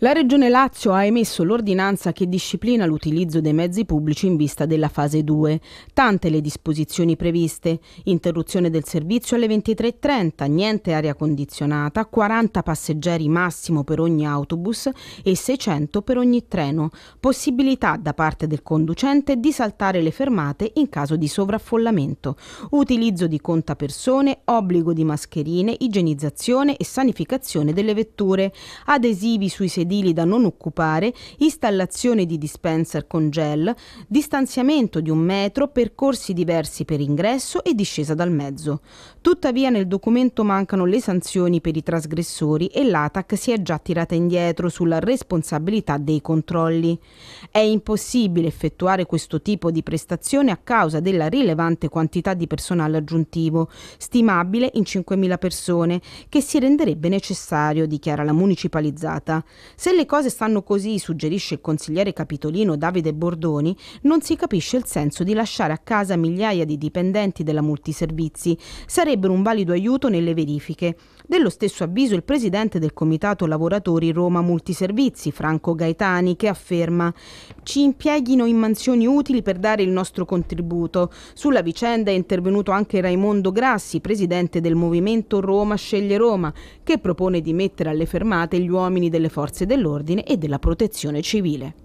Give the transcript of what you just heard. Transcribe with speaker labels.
Speaker 1: La Regione Lazio ha emesso l'ordinanza che disciplina l'utilizzo dei mezzi pubblici in vista della fase 2. Tante le disposizioni previste. Interruzione del servizio alle 23.30, niente aria condizionata, 40 passeggeri massimo per ogni autobus e 600 per ogni treno. Possibilità da parte del conducente di saltare le fermate in caso di sovraffollamento. Utilizzo di contapersone, obbligo di mascherine, igienizzazione e sanificazione delle vetture. Adesivi sui sedili edili da non occupare, installazione di dispenser con gel, distanziamento di un metro, percorsi diversi per ingresso e discesa dal mezzo. Tuttavia nel documento mancano le sanzioni per i trasgressori e l'ATAC si è già tirata indietro sulla responsabilità dei controlli. È impossibile effettuare questo tipo di prestazione a causa della rilevante quantità di personale aggiuntivo, stimabile in 5.000 persone, che si renderebbe necessario, dichiara la municipalizzata. Se le cose stanno così, suggerisce il consigliere capitolino Davide Bordoni, non si capisce il senso di lasciare a casa migliaia di dipendenti della multiservizi. Sarebbero un valido aiuto nelle verifiche. Dello stesso avviso il presidente del Comitato Lavoratori Roma Multiservizi, Franco Gaetani, che afferma «Ci impieghino in mansioni utili per dare il nostro contributo. Sulla vicenda è intervenuto anche Raimondo Grassi, presidente del Movimento Roma Sceglie Roma, che propone di mettere alle fermate gli uomini delle forze dell'ordine e della protezione civile.